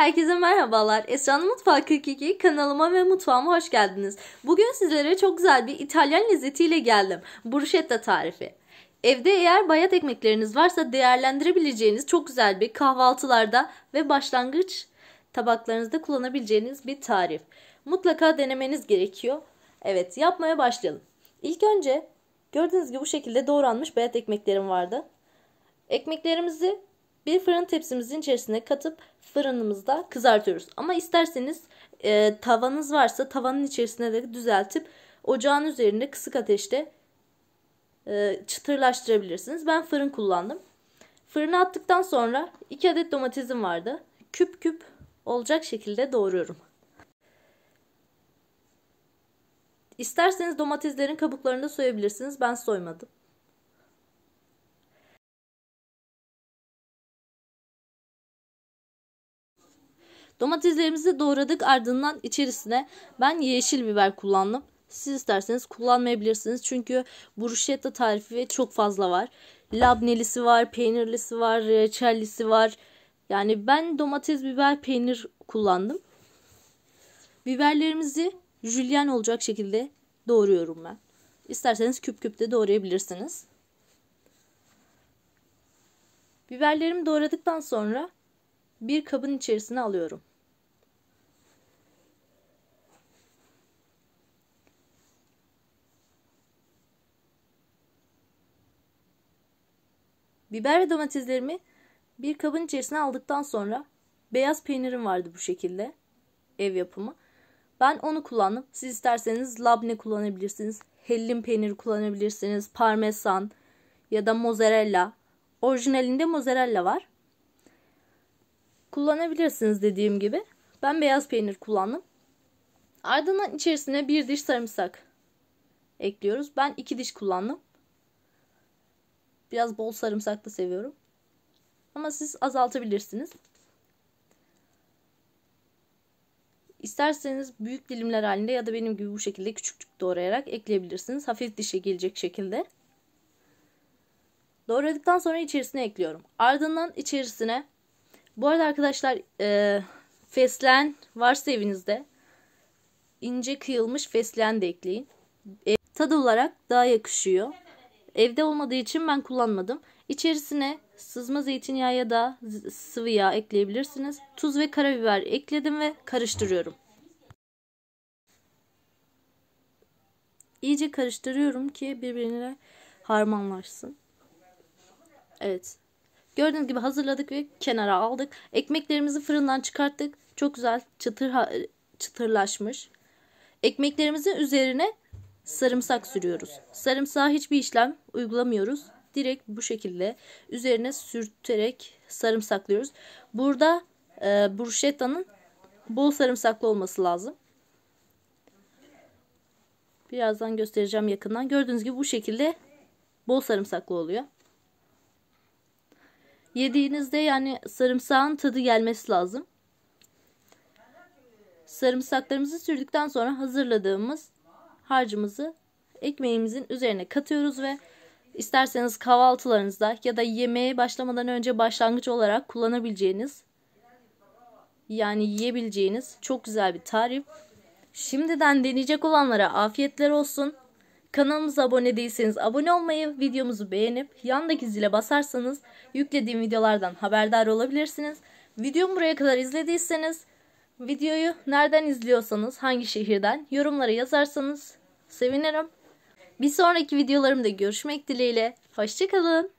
Herkese merhabalar. Esra'nın Mutfağı 42 kanalıma ve mutfağıma hoş geldiniz. Bugün sizlere çok güzel bir İtalyan lezzetiyle geldim. Bruschetta tarifi. Evde eğer bayat ekmekleriniz varsa değerlendirebileceğiniz çok güzel bir kahvaltılarda ve başlangıç tabaklarınızda kullanabileceğiniz bir tarif. Mutlaka denemeniz gerekiyor. Evet yapmaya başlayalım. İlk önce gördüğünüz gibi bu şekilde doğranmış bayat ekmeklerim vardı. Ekmeklerimizi bir fırın tepsimizin içerisine katıp fırınımızda kızartıyoruz. Ama isterseniz e, tavanız varsa tavanın içerisine de düzeltip ocağın üzerinde kısık ateşte e, çıtırlaştırabilirsiniz. Ben fırın kullandım. Fırına attıktan sonra 2 adet domatesim vardı. Küp küp olacak şekilde doğruyorum. İsterseniz domateslerin kabuklarını da soyabilirsiniz. Ben soymadım. Domateslerimizi doğradık ardından içerisine ben yeşil biber kullandım. Siz isterseniz kullanmayabilirsiniz. Çünkü bruschetta tarifi çok fazla var. Labnelisi var, peynirlisi var, reçellisi var. Yani ben domates, biber, peynir kullandım. Biberlerimizi jülyen olacak şekilde doğruyorum ben. İsterseniz küp küp de doğrayabilirsiniz. Biberlerimi doğradıktan sonra bir kabın içerisine alıyorum. Biber ve domateslerimi bir kabın içerisine aldıktan sonra beyaz peynirim vardı bu şekilde. Ev yapımı. Ben onu kullandım. Siz isterseniz labne kullanabilirsiniz. Hellim peyniri kullanabilirsiniz. Parmesan ya da mozzarella. Orijinalinde mozzarella var. Kullanabilirsiniz dediğim gibi. Ben beyaz peynir kullandım. Ardından içerisine bir diş sarımsak ekliyoruz. Ben iki diş kullandım. Biraz bol sarımsak da seviyorum. Ama siz azaltabilirsiniz. İsterseniz büyük dilimler halinde ya da benim gibi bu şekilde küçük küçük doğrayarak ekleyebilirsiniz. Hafif dişe gelecek şekilde. Doğradıktan sonra içerisine ekliyorum. Ardından içerisine bu arada arkadaşlar e, fesleğen varsa evinizde ince kıyılmış fesleğen de ekleyin. E, tadı olarak daha yakışıyor. Evde olmadığı için ben kullanmadım. İçerisine sızma zeytinyağı ya da sıvı yağ ekleyebilirsiniz. Tuz ve karabiber ekledim ve karıştırıyorum. İyice karıştırıyorum ki birbirine harmanlaşsın. Evet. Gördüğünüz gibi hazırladık ve kenara aldık. Ekmeklerimizi fırından çıkarttık. Çok güzel çıtır çıtırlaşmış. Ekmeklerimizin üzerine sarımsak sürüyoruz. Sarımsağa hiçbir işlem uygulamıyoruz. Direkt bu şekilde üzerine sürterek sarımsaklıyoruz. Burada e, bruschettanın bol sarımsaklı olması lazım. Birazdan göstereceğim yakından. Gördüğünüz gibi bu şekilde bol sarımsaklı oluyor. Yediğinizde yani sarımsağın tadı gelmesi lazım. Sarımsaklarımızı sürdükten sonra hazırladığımız harcımızı ekmeğimizin üzerine katıyoruz ve isterseniz kahvaltılarınızda ya da yemeğe başlamadan önce başlangıç olarak kullanabileceğiniz yani yiyebileceğiniz çok güzel bir tarif. Şimdiden deneyecek olanlara afiyetler olsun. Kanalımıza abone değilseniz abone olmayı, videomuzu beğenip yandaki zile basarsanız yüklediğim videolardan haberdar olabilirsiniz. Videomu buraya kadar izlediyseniz videoyu nereden izliyorsanız, hangi şehirden yorumlara yazarsanız Sevinirim. Bir sonraki videolarımda görüşmek dileğiyle. Hoşçakalın.